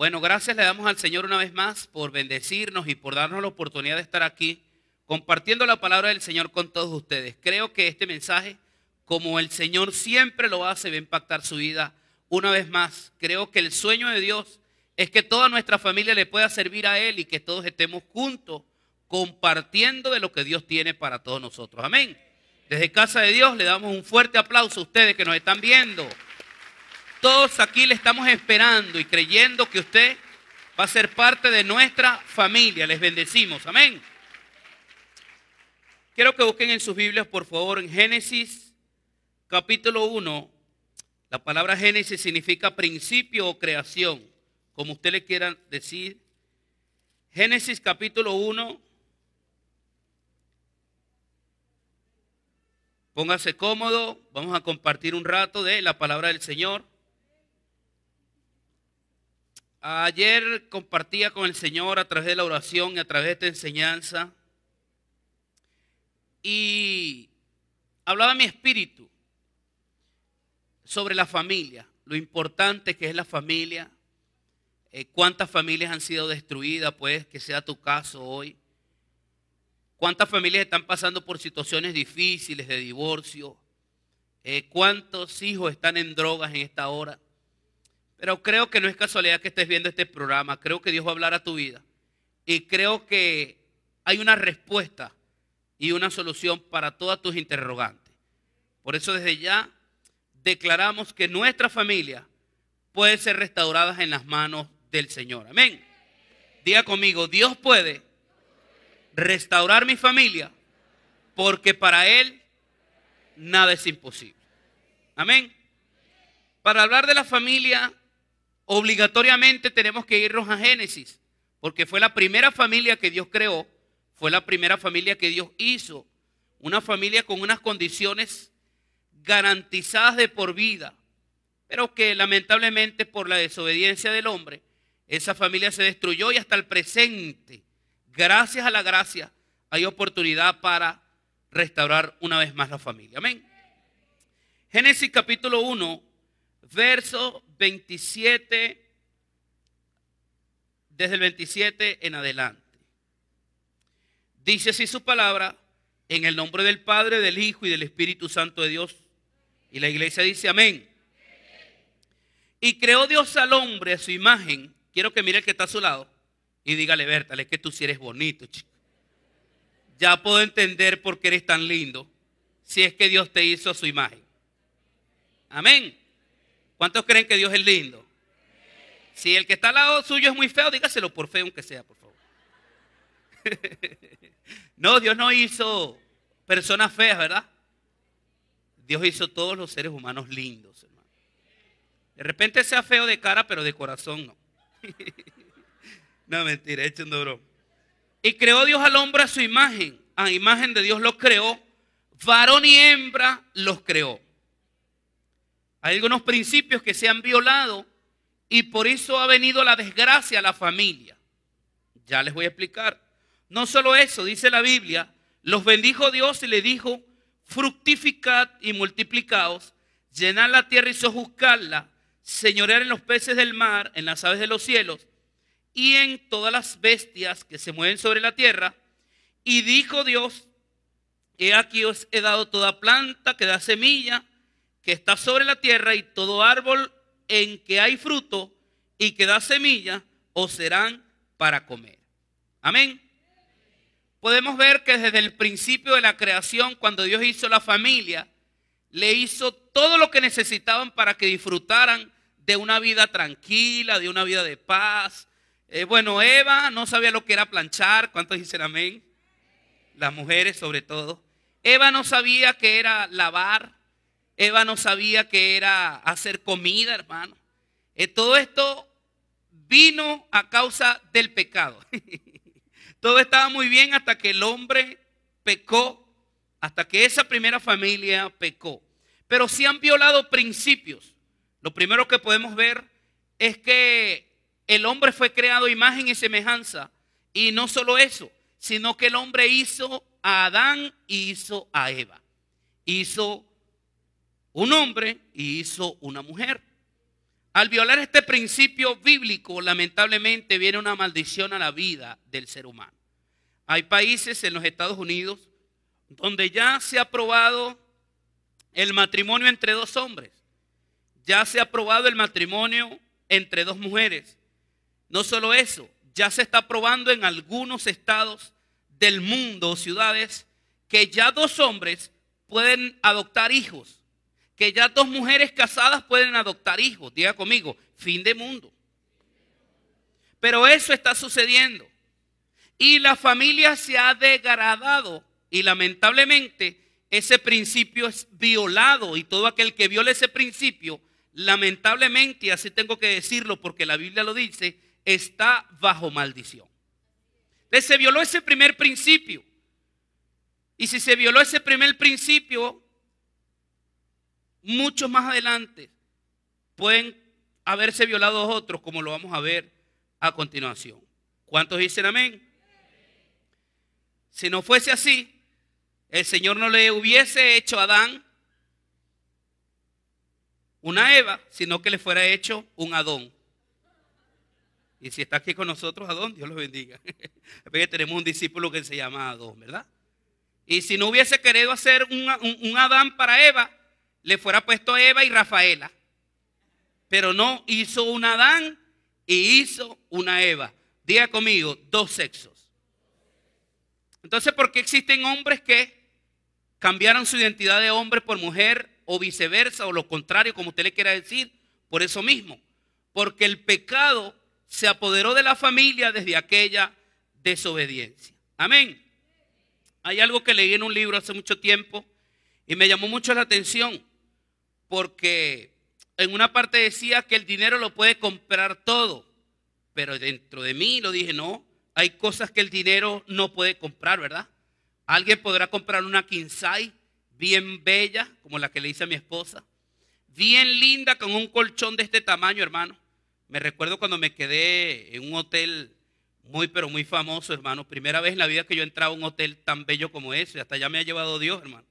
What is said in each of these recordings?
Bueno, gracias le damos al Señor una vez más por bendecirnos y por darnos la oportunidad de estar aquí compartiendo la palabra del Señor con todos ustedes. Creo que este mensaje, como el Señor siempre lo hace, va a impactar su vida una vez más. Creo que el sueño de Dios es que toda nuestra familia le pueda servir a Él y que todos estemos juntos compartiendo de lo que Dios tiene para todos nosotros. Amén. Desde casa de Dios le damos un fuerte aplauso a ustedes que nos están viendo. Todos aquí le estamos esperando y creyendo que usted va a ser parte de nuestra familia. Les bendecimos. Amén. Quiero que busquen en sus Biblias, por favor, en Génesis capítulo 1. La palabra Génesis significa principio o creación, como usted le quiera decir. Génesis capítulo 1. Póngase cómodo, vamos a compartir un rato de la palabra del Señor. Ayer compartía con el Señor a través de la oración y a través de esta enseñanza. Y hablaba mi espíritu sobre la familia, lo importante que es la familia, eh, cuántas familias han sido destruidas, pues que sea tu caso hoy, cuántas familias están pasando por situaciones difíciles de divorcio, eh, cuántos hijos están en drogas en esta hora. Pero creo que no es casualidad que estés viendo este programa. Creo que Dios va a hablar a tu vida. Y creo que hay una respuesta y una solución para todas tus interrogantes. Por eso desde ya declaramos que nuestra familia puede ser restaurada en las manos del Señor. Amén. Diga conmigo, Dios puede restaurar mi familia porque para Él nada es imposible. Amén. Para hablar de la familia Obligatoriamente tenemos que irnos a Génesis, porque fue la primera familia que Dios creó, fue la primera familia que Dios hizo, una familia con unas condiciones garantizadas de por vida, pero que lamentablemente por la desobediencia del hombre, esa familia se destruyó y hasta el presente, gracias a la gracia, hay oportunidad para restaurar una vez más la familia. Amén. Génesis capítulo 1, verso 27, desde el 27 en adelante. Dice así su palabra, en el nombre del Padre, del Hijo y del Espíritu Santo de Dios. Y la iglesia dice amén. Y creó Dios al hombre a su imagen. Quiero que mire el que está a su lado y dígale, Bertale, que tú sí eres bonito, chico. Ya puedo entender por qué eres tan lindo si es que Dios te hizo a su imagen. Amén. ¿Cuántos creen que Dios es lindo? Si el que está al lado suyo es muy feo, dígaselo por feo aunque sea, por favor. no, Dios no hizo personas feas, ¿verdad? Dios hizo todos los seres humanos lindos, hermano. De repente sea feo de cara, pero de corazón no. no, mentira, hecho un duro. Y creó Dios al hombre a su imagen. A imagen de Dios lo creó. Varón y hembra los creó. Hay algunos principios que se han violado y por eso ha venido la desgracia a la familia. Ya les voy a explicar. No solo eso, dice la Biblia, los bendijo Dios y le dijo, fructificad y multiplicaos, llenad la tierra y sojuzcadla, señorear en los peces del mar, en las aves de los cielos y en todas las bestias que se mueven sobre la tierra. Y dijo Dios, he aquí os he dado toda planta que da semilla que está sobre la tierra y todo árbol en que hay fruto y que da semilla os serán para comer. Amén. Podemos ver que desde el principio de la creación, cuando Dios hizo la familia, le hizo todo lo que necesitaban para que disfrutaran de una vida tranquila, de una vida de paz. Eh, bueno, Eva no sabía lo que era planchar, ¿cuántos dicen amén? Las mujeres sobre todo. Eva no sabía que era lavar, Eva no sabía que era hacer comida, hermano. Y eh, todo esto vino a causa del pecado. todo estaba muy bien hasta que el hombre pecó, hasta que esa primera familia pecó. Pero si han violado principios. Lo primero que podemos ver es que el hombre fue creado imagen y semejanza. Y no solo eso, sino que el hombre hizo a Adán y hizo a Eva. Hizo un hombre y hizo una mujer. Al violar este principio bíblico, lamentablemente viene una maldición a la vida del ser humano. Hay países en los Estados Unidos donde ya se ha aprobado el matrimonio entre dos hombres, ya se ha aprobado el matrimonio entre dos mujeres. No solo eso, ya se está aprobando en algunos estados del mundo o ciudades que ya dos hombres pueden adoptar hijos que ya dos mujeres casadas pueden adoptar hijos. Diga conmigo, fin de mundo. Pero eso está sucediendo. Y la familia se ha degradado y lamentablemente ese principio es violado y todo aquel que viola ese principio, lamentablemente, y así tengo que decirlo porque la Biblia lo dice, está bajo maldición. Entonces se violó ese primer principio. Y si se violó ese primer principio, muchos más adelante pueden haberse violado otros, como lo vamos a ver a continuación. ¿Cuántos dicen amén? Si no fuese así, el Señor no le hubiese hecho a Adán una Eva, sino que le fuera hecho un Adón. Y si está aquí con nosotros, Adón, Dios lo bendiga. tenemos un discípulo que se llama Adón, ¿verdad? Y si no hubiese querido hacer un Adán para Eva, le fuera puesto Eva y Rafaela. Pero no, hizo un Adán y hizo una Eva. Diga conmigo, dos sexos. Entonces, ¿por qué existen hombres que cambiaron su identidad de hombre por mujer o viceversa o lo contrario, como usted le quiera decir? Por eso mismo, porque el pecado se apoderó de la familia desde aquella desobediencia. Amén. Hay algo que leí en un libro hace mucho tiempo y me llamó mucho la atención porque en una parte decía que el dinero lo puede comprar todo, pero dentro de mí lo dije, no, hay cosas que el dinero no puede comprar, ¿verdad? Alguien podrá comprar una quinzai bien bella, como la que le hice a mi esposa, bien linda con un colchón de este tamaño, hermano. Me recuerdo cuando me quedé en un hotel muy, pero muy famoso, hermano. Primera vez en la vida que yo entraba a un hotel tan bello como ese. Hasta ya me ha llevado Dios, hermano.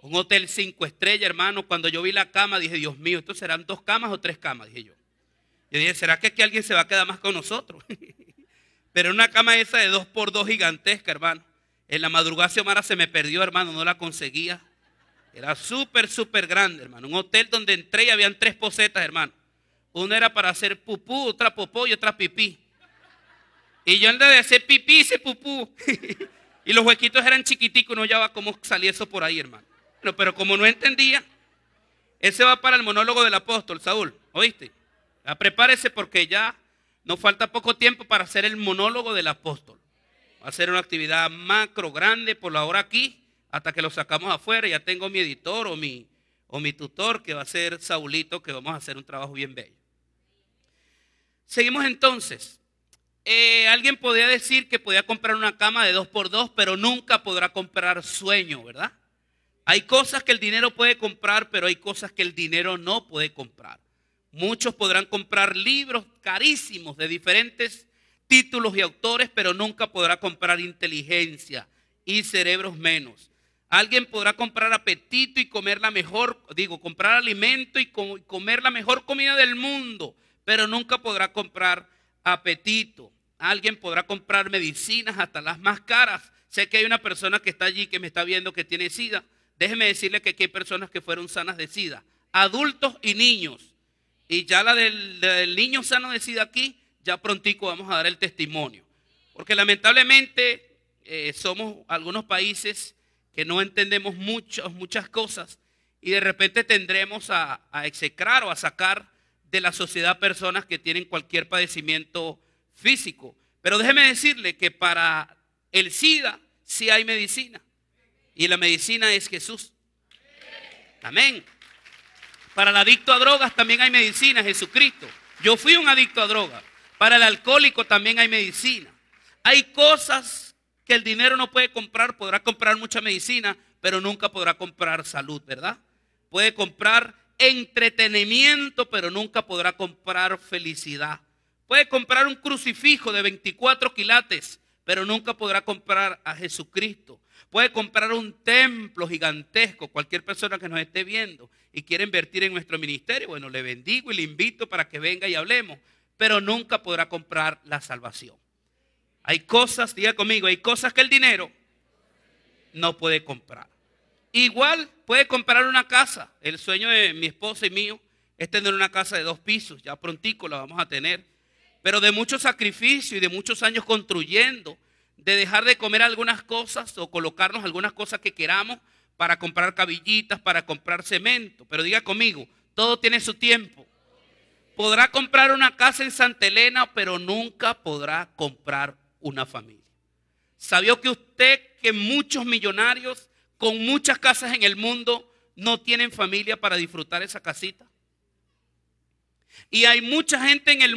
Un hotel cinco estrellas, hermano. Cuando yo vi la cama, dije, Dios mío, ¿esto serán dos camas o tres camas? Dije yo. Yo dije, ¿será que aquí alguien se va a quedar más con nosotros? Pero una cama esa de dos por dos gigantesca, hermano. En la madrugada Xiomara se me perdió, hermano, no la conseguía. Era súper, súper grande, hermano. Un hotel donde entré y habían tres posetas, hermano. Una era para hacer pupú, otra popó y otra pipí. Y yo vez de hacer pipí, hice pupú. y los huequitos eran chiquiticos, no ya va cómo salía eso por ahí, hermano. Pero, pero como no entendía, ese va para el monólogo del apóstol Saúl, ¿oíste? prepárese porque ya nos falta poco tiempo para hacer el monólogo del apóstol. Va a ser una actividad macro, grande, por la hora aquí, hasta que lo sacamos afuera. Ya tengo mi editor o mi, o mi tutor, que va a ser Saulito, que vamos a hacer un trabajo bien bello. Seguimos entonces. Eh, alguien podría decir que podía comprar una cama de dos por dos, pero nunca podrá comprar sueño, ¿verdad? Hay cosas que el dinero puede comprar, pero hay cosas que el dinero no puede comprar. Muchos podrán comprar libros carísimos de diferentes títulos y autores, pero nunca podrá comprar inteligencia y cerebros menos. Alguien podrá comprar apetito y comer la mejor, digo, comprar alimento y comer la mejor comida del mundo, pero nunca podrá comprar apetito. Alguien podrá comprar medicinas hasta las más caras. Sé que hay una persona que está allí que me está viendo que tiene sida Déjeme decirle que aquí hay personas que fueron sanas de SIDA, adultos y niños. Y ya la del, niño sano de SIDA aquí, ya prontico vamos a dar el testimonio. Porque lamentablemente eh, somos algunos países que no entendemos muchas, muchas cosas y de repente tendremos a, a execrar o a sacar de la sociedad personas que tienen cualquier padecimiento físico. Pero déjeme decirle que para el SIDA sí hay medicina. Y la medicina es Jesús. Amén. Para el adicto a drogas también hay medicina, Jesucristo. Yo fui un adicto a drogas. Para el alcohólico también hay medicina. Hay cosas que el dinero no puede comprar. Podrá comprar mucha medicina, pero nunca podrá comprar salud, ¿verdad? Puede comprar entretenimiento, pero nunca podrá comprar felicidad. Puede comprar un crucifijo de 24 quilates, pero nunca podrá comprar a Jesucristo. Puede comprar un templo gigantesco, cualquier persona que nos esté viendo y quiera invertir en nuestro ministerio, bueno, le bendigo y le invito para que venga y hablemos, pero nunca podrá comprar la salvación. Hay cosas, diga conmigo, hay cosas que el dinero no puede comprar. Igual puede comprar una casa. El sueño de mi esposa y mío es tener una casa de dos pisos, ya prontico la vamos a tener, pero de mucho sacrificio y de muchos años construyendo de dejar de comer algunas cosas o colocarnos algunas cosas que queramos para comprar cabillitas, para comprar cemento. Pero diga conmigo, todo tiene su tiempo. Podrá comprar una casa en Santa Elena, pero nunca podrá comprar una familia. ¿Sabió que usted que muchos millonarios con muchas casas en el mundo no tienen familia para disfrutar esa casita? Y hay mucha gente en el mundo.